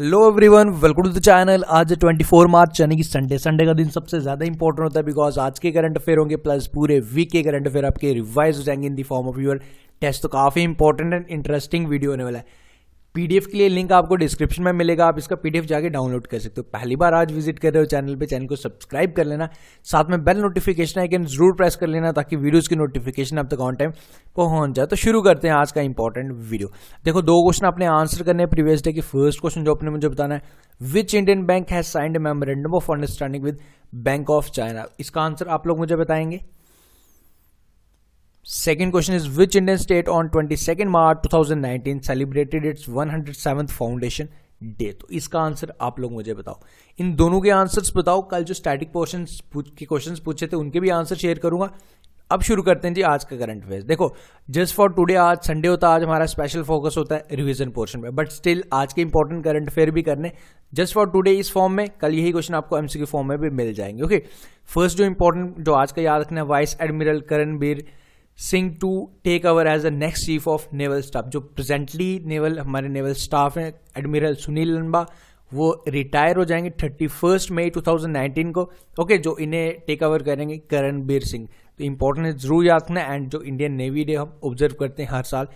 Hello everyone welcome to the channel आज 24 मार्च यानी कि संडे संडे का दिन सबसे ज़्यादा इंपॉर्टेंट होता है बिकॉज आज के करंट अफेयर होंगे प्लस पूरे वीक के करंट अफेयर आपके रिवाइज हो जाएंगे in the form of your test तो काफ़ी इंपॉर्टेंट एंड इंटरेस्टिंग वीडियो होने वाला है पीडीएफ के लिए लिंक आपको डिस्क्रिप्शन में मिलेगा आप इसका पीडीएफ जाके डाउनलोड कर सकते हो पहली बार आज विजिट कर रहे हो चैनल पे चैनल को सब्सक्राइब कर लेना साथ में बेल नोटिफिकेशन आइकन जरूर प्रेस कर लेना ताकि वीडियोज की नोटिफिकेशन आप तक ऑन टाइम पहुंच जाए तो शुरू करते हैं आज का इंपॉर्टेंट वीडियो देखो दो क्वेश्चन आपने आंसर करने हैं प्रीवियस डे के फर्स्ट क्वेश्चन जो आपने मुझे बताना है which Indian bank has signed memorandum of understanding with Bank of China इसका आंसर आप लोग मुझे बताएंगे second question is which Indian state on twenty second March two thousand nineteen celebrated its one hundred 107th foundation day तो इसका answer आप लोग मुझे बताओ इन दोनों के आंसर्स बताओ कल जो स्टैटिक पोर्शन के क्वेश्चन पूछे थे उनके भी आंसर शेयर करूंगा अब शुरू करते हैं जी आज का करंट अफेयर देखो जस्ट फॉर टुडे आज संडे होता है आज हमारा स्पेशल फोकस होता है रिवीजन पोर्शन पे बट स्टिल आज के इंपॉर्टेंट करंट अफेयर भी करने जस्ट फॉर टुडे इस फॉर्म में कल यही क्वेश्चन आपको एमसीक्यू फॉर्म में भी मिल जाएंगे ओके okay? फर्स्ट जो इंपॉर्टेंट जो आज का याद रखना है vice admiral Karambir Singh to take over as a next chief of naval staff जो प्रेजेंटली नेवल हमारे नेवल स्टाफ हैं एडमिरल सुनील लंबा वो रिटायर हो जाएंगे थर्टी फर्स्ट मई टू थाउजेंड नाइनटीन को ओके okay, जो इन्हें टेक ओवर करेंगे करणबीर सिंह तो इंपॉर्टेंट है जरूर याद रखना एंड जो इंडियन नेवी डे हम ऑब्जर्व करते हैं हर साल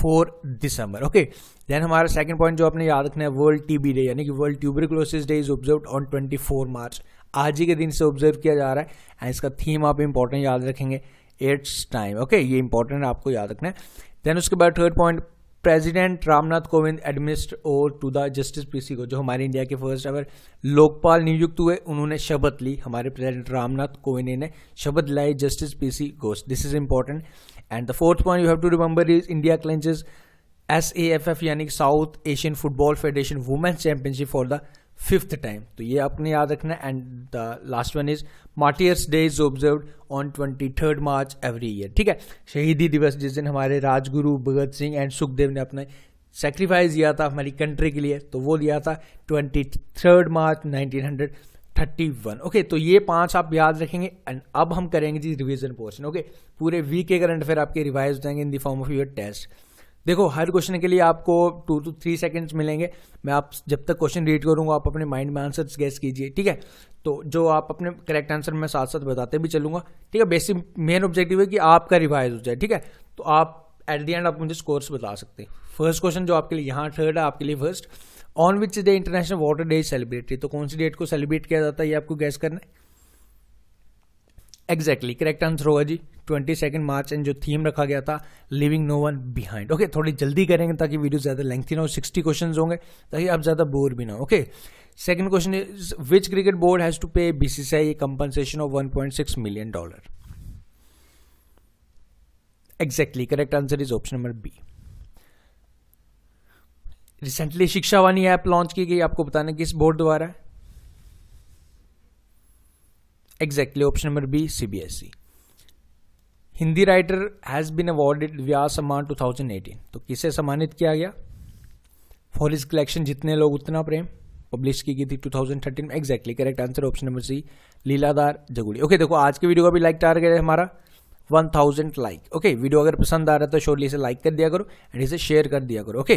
फोर दिसंबर ओके देन हमारा सेकंड पॉइंट जो आपने याद रखना है वर्ल्ड टीबी डे यानी कि world tuberculosis day is observe on twenty four March आज ही के दिन से ऑब्जर्व किया जा रहा है एंड इसका थीम आप इंपॉर्टेंट याद रखेंगे इट्स टाइम ओके ये इंपॉर्टेंट आपको याद रखना है देन उसके बाद third point president Ramnath Kovind administer और टू द जस्टिस पीसी को जो हमारे इंडिया के फर्स्ट एवर लोकपाल नियुक्त हुए उन्होंने शपथ ली हमारे प्रेसिडेंट रामनाथ कोविंद ने शपथ लाई justice PC Ghosh this is important and the fourth point you have to remember is India clinches S A F F यानी South Asian Football Federation women's championship for the fifth time तो ये आपने याद रखना and the last one is martyrs day is observe on twenty third March every year ठीक है शहीदी दिवस जिस दिन हमारे राजगुरु भगत सिंह एंड सुखदेव ने अपना सेक्रीफाइस दिया था हमारी कंट्री के लिए तो वो दिया था twenty third March nineteen hundred thirty one okay तो ये पांच आप याद रखेंगे एंड अब हम करेंगे जी रिविजन पोर्शन ओके पूरे वीक के करंट अफेयर आपके रिवाइज जाएंगे in the form of your test देखो हर क्वेश्चन के लिए आपको टू टू थ्री सेकेंड्स मिलेंगे मैं आप जब तक क्वेश्चन रीड करूँगा आप अपने माइंड में आंसर्स गैस कीजिए ठीक है तो जो आप अपने करेक्ट आंसर मैं साथ साथ बताते भी चलूंगा ठीक है बेसिक मेन ऑब्जेक्टिव है कि आपका रिवाइज हो जाए ठीक है तो आप एट दी एंड आप मुझे स्कोर्स बता सकते हैं फर्स्ट क्वेश्चन जो आपके लिए यहाँ थर्ड है आपके लिए first on which day International Water Day celebrate तो कौन सी डेट को सेलिब्रेट किया जाता है ये आपको गैस करना है एग्जैक्टली करेक्ट आंसर होगा जी ट्वेंटी सेकेंड मार्च एंड जो थीम रखा गया था leaving no one behind okay थोड़ी जल्दी करेंगे ताकि वीडियो ज़्यादा लेंथी ना हो सिक्सटी क्वेश्चन होंगे ताकि आप ज़्यादा बोर भी ना हो okay second question is which cricket board has to pay B C C I compensation of one point six million dollar exactly correct answer is option number B recently Shiksha Vani app launch की गई आपको बताना किस board द्वारा है B C B S E Hindi writer has been awarded Vyas Samman 2018 तो किसे सम्मानित किया गया फॉर इस कलेक्शन जितने लोग उतना प्रेम पब्लिश की गई थी 2013 में exactly correct answer option number C Leeladhar Jagudi okay देखो आज के वीडियो का भी लाइक टारगेट है हमारा 1000 लाइक ओके वीडियो अगर पसंद आ रहा है तो शोरली इसे लाइक कर दिया करो एंड इसे शेयर कर दिया करो ओके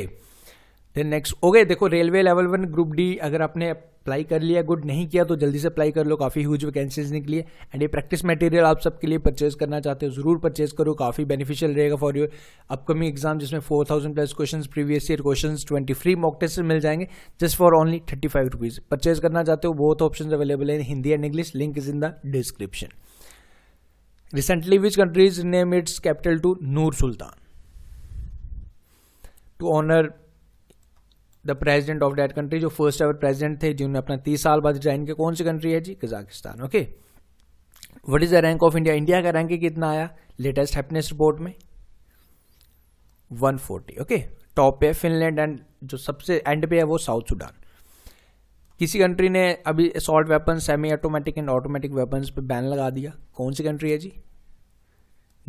देन नेक्स्ट ओके देखो railway level one group D अगर आपने अप्लाई कर लिया गुड नहीं किया तो जल्दी से अप्लाई कर लो काफ़ी ह्यूज वैकेंसीज निकली है एंड ये प्रैक्टिस मटेरियल आप सबके लिए परचेज करना चाहते हो जरूर परचेज करो काफ़ी बेनिफिशियल रहेगा फॉर योर अपकमिंग एग्जाम जिसमें four thousand plus question previous year question twenty free mock test मिल जाएंगे just for only thirty five rupees purchase करना चाहते हो बहुत ऑप्शन अवेलेबल है Hindi and English link is in the description recently which countries name its capital to Nur Sultan to honour the president of that country जो first ever president थे जिन्होंने अपना तीस साल बाद ज्वाइन किया कौन सी कंट्री है जी Kazakhstan okay what is the rank of India India का रैंक कितना आया लेटेस्ट हैप्पीनेस रिपोर्ट में 140 ओके टॉप पे फिनलैंड एंड जो सबसे एंड पे है वो साउथ सूडान किसी कंट्री ने अभी assault weapon semi automatic and automatic weapons पे बैन लगा दिया कौन सी कंट्री है जी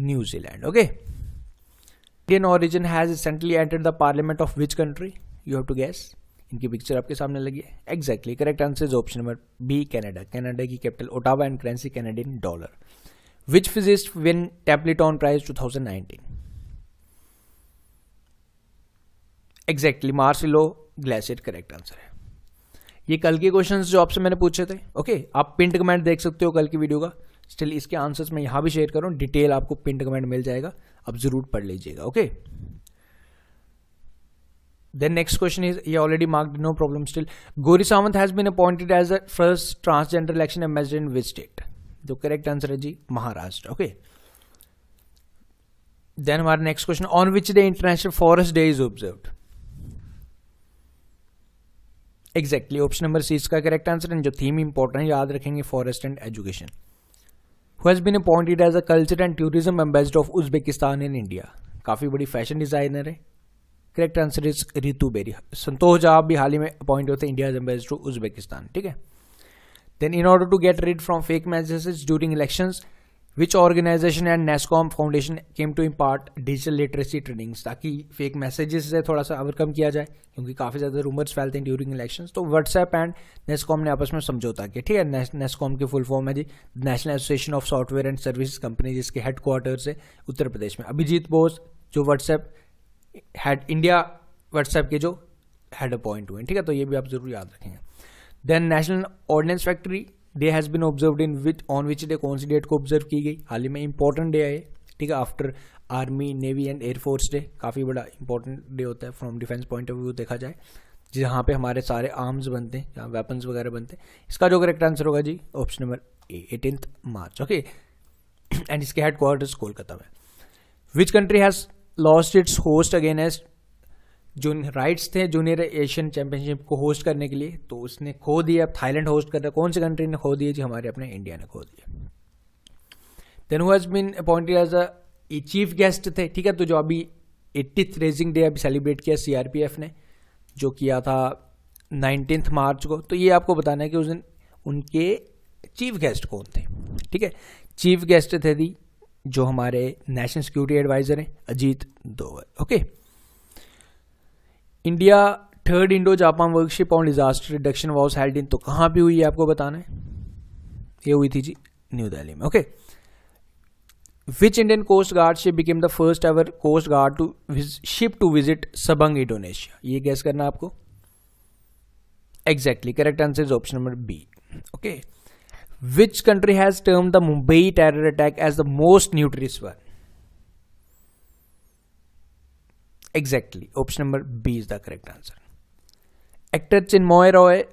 New Zealand okay Indian origin has recently entered the parliament of which country you have to guess इनकी पिक्चर आपके सामने लगी है exactly correct answer is option number B Canada Canada की capital Ottawa and currency Canadian dollar which physicist win Templeton prize two exactly Marcelo Gleiser correct answer है ये कल के क्वेश्चन जो आपसे मैंने पूछे थे ओके okay, आप पिंट कमेंट देख सकते हो कल की वीडियो का स्टिल इसके आंसर्स मैं यहाँ भी शेयर करूँ डिटेल आपको पिंट कमेंट मिल जाएगा आप ज़रूर पढ़ लीजिएगा okay okay? Then next question is, he already marked no problem still. Gauri Samant has been appointed as the first transgender election ambassador in which state? The correct answer is ji Maharashtra. Okay. Then our next question, on which day International Forest Day is observed? exactly option number c is इसका correct answer and jo theme important hai yaad rakhenge forest and education who has been appointed as a culture and tourism ambassador of uzbekistan in india काफ़ी बड़ी fashion designer है correct answer is Ritu Beri संतोष जवाब भी हाल ही में appoint होते हैं India ambassador to Uzbekistan ठीक है then in order to get rid from fake messages during election which organisation and NASSCOM foundation came to impart digital literacy trainings ताकि फेक मैसेजेस से थोड़ा सा ओवरकम किया जाए क्योंकि काफ़ी ज़्यादा रूमर्स फैलते हैं ड्यूरिंग इलेक्शन तो व्हाट्सएप एंड नेस्कॉम ने आपस में समझौता किया ठीक है नेस्कॉम की फुल फॉर्म है जी national association of software and service company जिसके हेडक्वार्टर्स है उत्तर प्रदेश में अभिजीत बोस जो व्हाट्सएप हेड इंडिया व्हाट्सएप के जो हेड अपॉइंट हुए ठीक है तो ये भी आप जरूर याद रखेंगे then national ordnance factory day has been observe in with on which day कौन सी डेट को ऑब्जर्व की गई हाल ही में इंपॉर्टेंट डे आए ठीक है after army navy and air force day काफ़ी बड़ा इंपॉर्टेंट डे होता है from defence point of view देखा जाए जहाँ पे हमारे सारे आर्म्स बनते हैं जहाँ वेपन्स वगैरह बनते हैं इसका जो करेक्ट आंसर होगा जी option number A eighteen March okay and इसके हेड क्वार्टर्स कोलकाता में which country has lost its host against जो राइट्स थे जूनियर एशियन चैंपियनशिप को होस्ट करने के लिए तो उसने खो दिया अब थाईलैंड होस्ट कर रहा कौन सी कंट्री ने खो दिए जी हमारे अपने इंडिया ने खो दिया then who's been appointed as a chief guest थे ठीक है तो जो अभी एट्टी रेजिंग डे अभी सेलिब्रेट किया सीआरपीएफ ने जो किया था नाइनटीन मार्च को तो ये आपको बताना है कि उस दिन उनके चीफ गेस्ट कौन थे ठीक है चीफ गेस्ट थे दी जो हमारे नेशनल सिक्योरिटी एडवाइज़र हैं Ajit Doval okay India third Indo Japan workshop on disaster reduction was held in तो कहाँ पे हुई है आपको बताना है ये हुई थी जी न्यू दिल्ली में okay which Indian coast guard ship became the first ever coast guard to ship to visit Sabang Indonesia ये गैस करना आपको exactly correct answer is option number B okay Which country has termed the Mumbai terror attack as the most nutritious one? Exactly. Option number B is the correct answer. Actor Chinmoy Roy,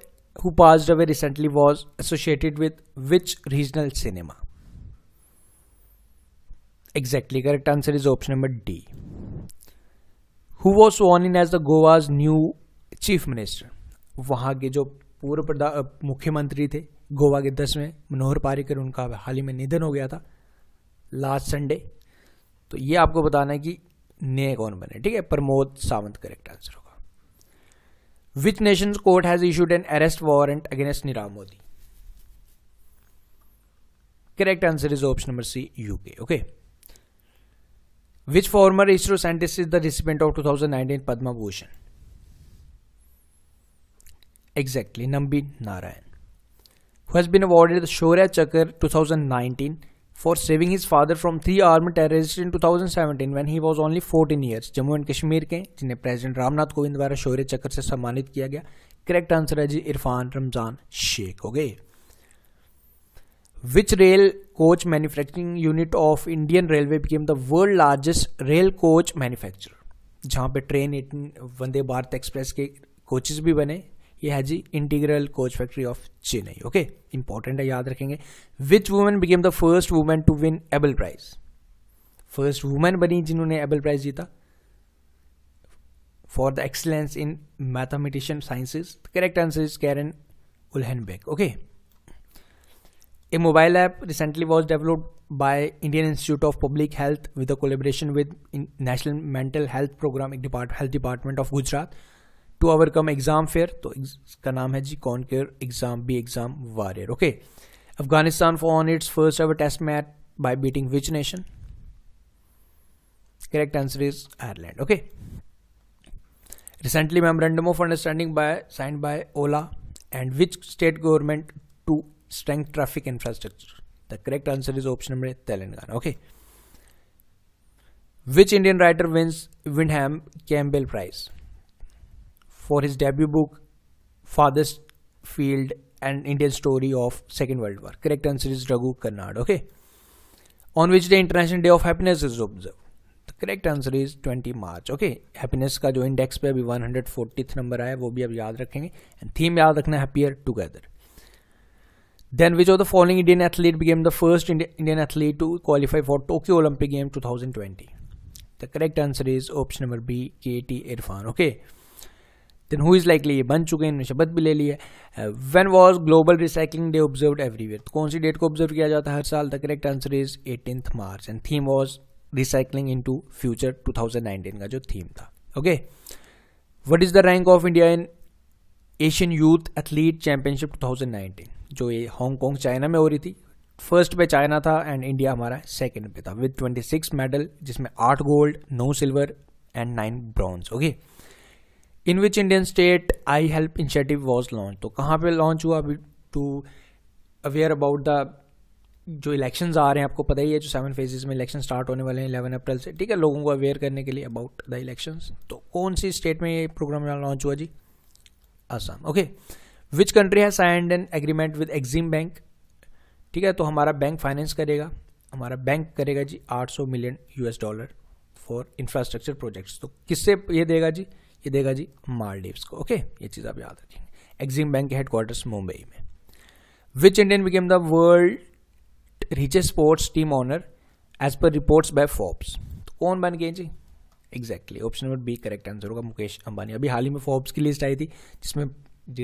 who passed away recently, was associated with which regional cinema? Exactly. Correct answer is option number D. Who was sworn in as the Goa's new chief minister? वहाँ के जो पूर्व मुख्यमंत्री थे गोवा के दस में मनोहर पारिकर उनका हाल ही में निधन हो गया था लास्ट संडे तो ये आपको बताना है कि नए कौन बने ठीक है प्रमोद सावंत करेक्ट आंसर होगा which nation court has issued an arrest warrant against Nirav Modi correct answer is option number C UK okay which former ISRO scientist is the recipient of 2019 Padma Bhushan exactly Nambi Narayan who has been awarded the Shaurya Chakra 2019 for saving his father from three armed terrorists in 2017 when he was only 14 years. Jammu and Kashmir के जिन्हें President Ramnath Kovind द्वारा शौर्य Chakra से सम्मानित किया गया Correct answer है जी इरफान रमजान शेख हो गए Which rail coach manufacturing unit of Indian Railway became the world largest rail coach manufacturer? जहाँ पे ट्रेन वंदे भारत एक्सप्रेस के कोचेज भी बने ये है जी integral coach factory of Chennai okay important है याद रखेंगे which women became the first women to win Abel prize first women बनी जिन्होंने एबल प्राइज जीता for the excellence in mathematician sciences correct answer is Karen Uhlenbeck okay a mobile app recently was developed by Indian institute of public health with a with national mental health programme एक depart health department of Gujarat to overcome exam fear तो इसका नाम है जी कौन care exam be exam warrior okay Afghanistan for on its first ever test match by beating which nation correct answer is Ireland okay recently memorandum of understanding by sign by Ola and which state government to strength traffic infrastructure the correct answer is option number Telangana okay which Indian writer wins Windham Campbell prize for his debut book, Father's Field and Indian Story of Second World War. Correct answer is Raghu Karnad. Okay. On which day International Day of Happiness is observed? The correct answer is 20 March. Okay. Happiness ka jo index pe abhi 140th number आया वो भी अब याद रखेंगे and theme याद रखना happier together. Then which of the following Indian athlete became the first Indian athlete to qualify for Tokyo Olympic Game 2020? The correct answer is option number B, KT Irfan. Okay. Then who is likely ये बन चुके हैं इनमें शब्द भी ले लिया when was global recycling day observe everywhere तो कौन सी डेट को ऑब्जर्व किया जाता है हर साल the correct answer is eighteen March and theme was recycling into future two thousand nineteen का जो थीम था okay what is the rank of India in Asian youth athlete championship two thousand nineteen जो ये Hong Kong China में हो रही थी first पे चाइना था एंड इंडिया हमारा सेकेंड पे था विथ ट्वेंटी सिक्स मेडल जिसमें आठ गोल्ड नौ silver and nine bronze okay in which Indian state I help initiative was launch तो कहाँ पे लॉन्च हुआ अभी टू अवेयर अबाउट द जो इलेक्शंस आ रहे हैं आपको पता ही है जो सेवन फेजेस में इलेक्शन स्टार्ट होने वाले हैं इलेवन अप्रैल से ठीक है लोगों को अवेयर करने के लिए अबाउट द इलेक्शंस तो कौन सी स्टेट में ये प्रोग्राम लॉन्च हुआ जी आसाम ओके विच कंट्री है signed an agreement with EXIM bank ठीक है तो हमारा बैंक फाइनेंस करेगा हमारा बैंक करेगा जी 800 million US dollar for infrastructure projects तो किससे ये देगा जी ये देगा जी मालदीव्स को ओके ये चीज़ आप याद रखेंगे एक्जिम बैंक के हेडक्वार्टर्स मुंबई में which Indian became the world richest sports team owner as per reports by Forbes तो कौन बन गए जी exactly option number B correct answer होगा मुकेश अंबानी अभी हाल ही में फोर्ब्स की लिस्ट आई थी जिसमें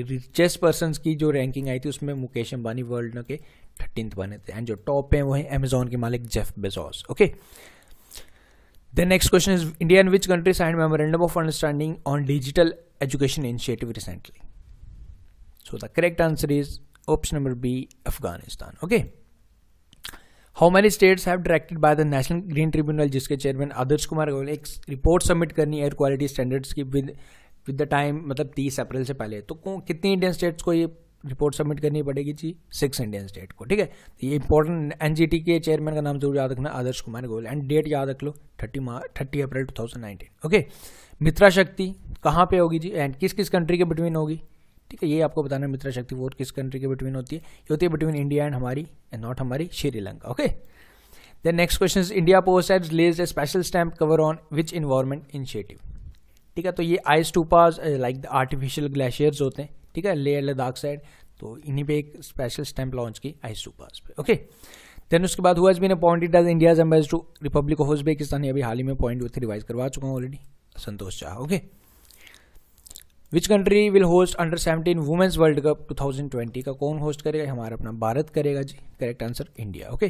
रिचेस्ट पर्सन की जो रैंकिंग आई थी उसमें मुकेश अंबानी वर्ल्ड के थर्टीन बने थे एंड जो टॉप हैं वो हैं अमेजोन के मालिक Jeff Bezos okay okay? Then next question is India and which country signed memorandum of understanding on digital education initiative recently so the correct answer is option number B Afghanistan okay how many states have directed by the national green tribunal जिसके chairman Adarsh Kumar Goel एक report submit करनी air quality standards की with with the time मतलब तीस अप्रैल से पहले तो कितनी इंडियन स्टेट्स को ये रिपोर्ट सबमिट करनी पड़ेगी जी सिक्स इंडियन स्टेट को ठीक है तो ये इंपॉर्टेंट एन के चेयरमैन का नाम जरूर याद रखना आदर्श कुमार गोयल एंड डेट याद रख लो thirty March thirty April two thousand okay Mitra Shakti कहाँ पे होगी जी एंड किस किस कंट्री के बिटवीन होगी ठीक है ये आपको बताना है मित्रा शक्ति वोट किस कंट्री के बिटवीन होती है ये होती है बिटवीन इंडिया एंड हमारी एंड नॉट हमारी Sri Lanka okay then next question India post एड लेज a special stamp cover on which environment initiative ठीक है तो ये ice stupas like the artificial glaciers होते हैं ठीक है लेयर लद्दाख साइड तो इन्हीं पे एक स्पेशल स्टैंप लॉन्च की आई सुपास पे ओके देन उसके बाद हुआ been appointed as India's ambassador to republic of Uzbekistan अभी हाल ही में पॉइंट विथ रिवाइज करवा चुका हूँ already Santosh Jha okay which country will host under seventeen women's world cup 2020 का कौन होस्ट करेगा हमारा अपना भारत करेगा जी correct answer India okay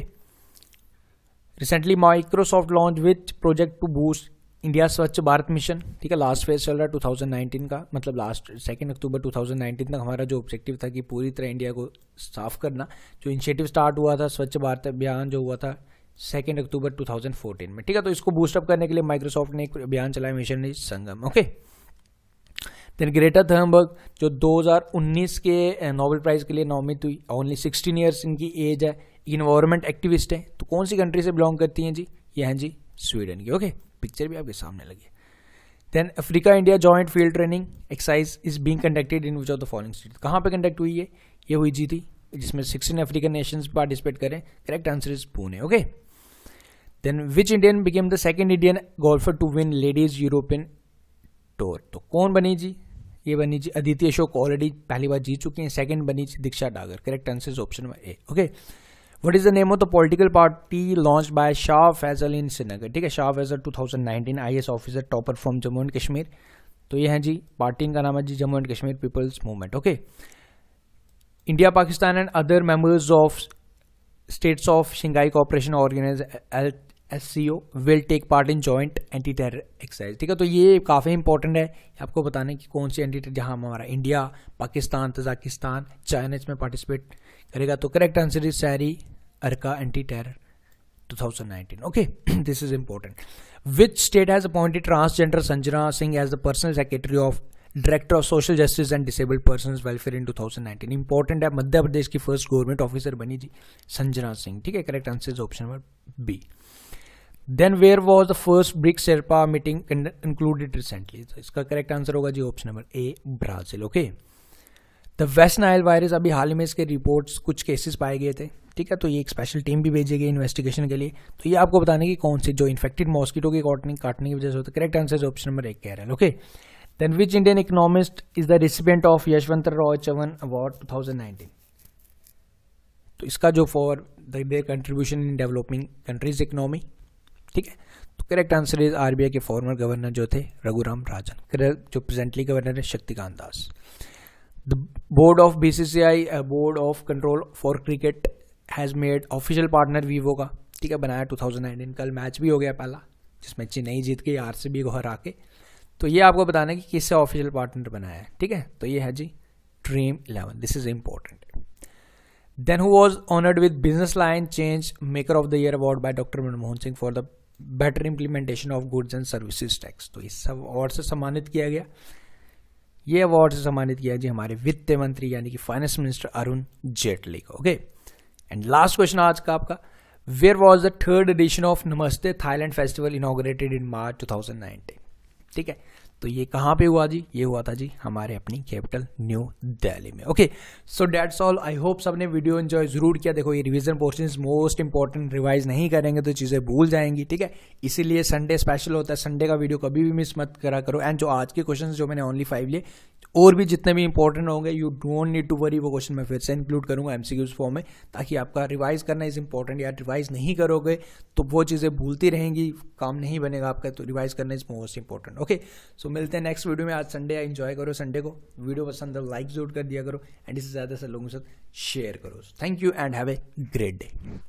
recently Microsoft launch with project to boost India Swachh Bharat mission ठीक है लास्ट फेज चल रहा है टू का मतलब लास्ट सेकेंड अक्टूबर 2019 तक हमारा जो ऑब्जेक्टिव था कि पूरी तरह इंडिया को साफ करना जो इनिशिएटिव स्टार्ट हुआ था स्वच्छ भारत अभियान जो हुआ था सेकेंड अक्टूबर 2014 में ठीक है तो इसको बूस्टअप करने के लिए माइक्रोसॉफ्ट ने एक अभियान चलाया mission Sangam okay then Greta Thunberg जो 2019 के नोबेल eh, प्राइज़ के लिए नॉमित हुई ओनली 16 ईयर्स इनकी एज है इन्वायरमेंट एक्टिविस्ट हैं तो कौन सी कंट्री से बिलोंग करती हैं जी ये हैं जी स्वीडन की ओके okay? पिक्चर भी आपके सामने लगी then Africa India joint field training exercise is being conducted in which of the following state कहाँ पे कंडक्ट हुई है ये हुई जी थी जिसमें सिक्सटीन अफ्रीकन नेशंस पार्टिसिपेट करें correct answer is Pune okay then which Indian became the second Indian golfer to win ladies European tour तो कौन बनी जी ये बनी जी अदिति अशोक ऑलरेडी पहली बार जीत चुकी हैं सेकंड बनी जी Diksha Dagar correct answer is option A okay what is the name of the political party launch by Shah Faesal in Srinagar ठीक है Shah Faesal 2019 S officer topper from Jammu and Kashmir तो ये है जी पार्टी का नाम है जी Jammu and Kashmir people's movement okay India Pakistan and other members of states of Shanghai cooperation organisation L S C O will take part in joint anti terror exercise ठीक है तो ये काफ़ी इंपॉर्टेंट है आपको बताने की कौन सी एंटी टेर जहाँ हमारा इंडिया पाकिस्तान तजाकिस्तान चाइना इसमें पार्टिसिपेट करेगा तो correct answer is Sary Arka anti terror 2019 okay this is important which state has appointed transgender Sanjana Singh as the personal secretary of director of social justice and disabled person welfare in 2019 important है मध्य प्रदेश की first government officer बनी जी संजना सिंह ठीक है correct answer is option number B then where was the first BRICS sherpa meeting included recently इसका correct answer होगा जी option number A Brazil okay okay? The West Nile virus अभी हाल में इसके रिपोर्ट्स कुछ केसेस पाए गए थे ठीक है तो ये एक स्पेशल टीम भी भेजी गई इन्वेस्टिगेशन के लिए तो ये आपको बताने की कौन से जो इन्फेक्टेड मॉस्किटो की कॉटनिंग काटने की वजह से होता है करेक्ट आंसर ऑप्शन नंबर एक कह रहा है okay then which Indian economist is the recipient of Yashwant Rao Chavan award to तो इसका जो for their contribution in developing countries economy ठीक है तो करेक्ट आंसर इज आरबीआई के फॉर्मर गवर्नर जो थे रघुराम राजन जो प्रेजेंटली गवर्नर है Shaktikanta Das The board of BCCI, uh, board of control for cricket has made official partner Vivo का ठीक है बनाया 2019 कल मैच भी हो गया पहला जिसमें चेन्नई जीत के आर से भी घर आके तो ये आपको बताना है कि किससे ऑफिशियल पार्टनर बनाया है ठीक है तो ये है जी dream eleven this is important then who was honoured with business line change maker of the year award by doctor Manmohan Singh for the better implementation of goods and services tax तो इस सब अवार्ड से सम्मानित किया गया ये अवार्ड से सम्मानित किया जी हमारे वित्त मंत्री यानी कि फाइनेंस मिनिस्टर अरुण जेटली को ओके एंड लास्ट क्वेश्चन आज का आपका where was the third edition of Namaste Thailand festival inaugurated in March two ठीक है तो ये कहाँ पे हुआ जी ये हुआ था जी हमारे अपनी कैपिटल न्यू दिल्ली में okay so that's all I hope सबने वीडियो एंजॉय जरूर किया देखो ये revision portion most important revise नहीं करेंगे तो चीज़ें भूल जाएंगी ठीक है इसीलिए संडे स्पेशल होता है संडे का वीडियो कभी भी मिस मत करा करो एंड जो आज के क्वेश्चन जो मैंने ओनली फाइव लिए और भी जितने भी इंपॉर्टेंट होंगे you don't need to worry वो क्वेश्चन मैं फिर से इंक्लूड करूंगा एमसीक्यूज फॉर्म में ताकि आपका रिवाइज करना इज इंपॉर्टेंट या रिवाइज नहीं करोगे तो वो चीज़ें भूलती रहेंगी काम नहीं बनेगा आपका तो रिवाइज करना is most important okay so so मिलते हैं नेक्स्ट वीडियो में आज संडे है इन्जॉय करो संडे को वीडियो पसंद है लाइक जरूर कर दिया करो एंड इससे ज़्यादा से लोगों के साथ शेयर करो thank you and have a great day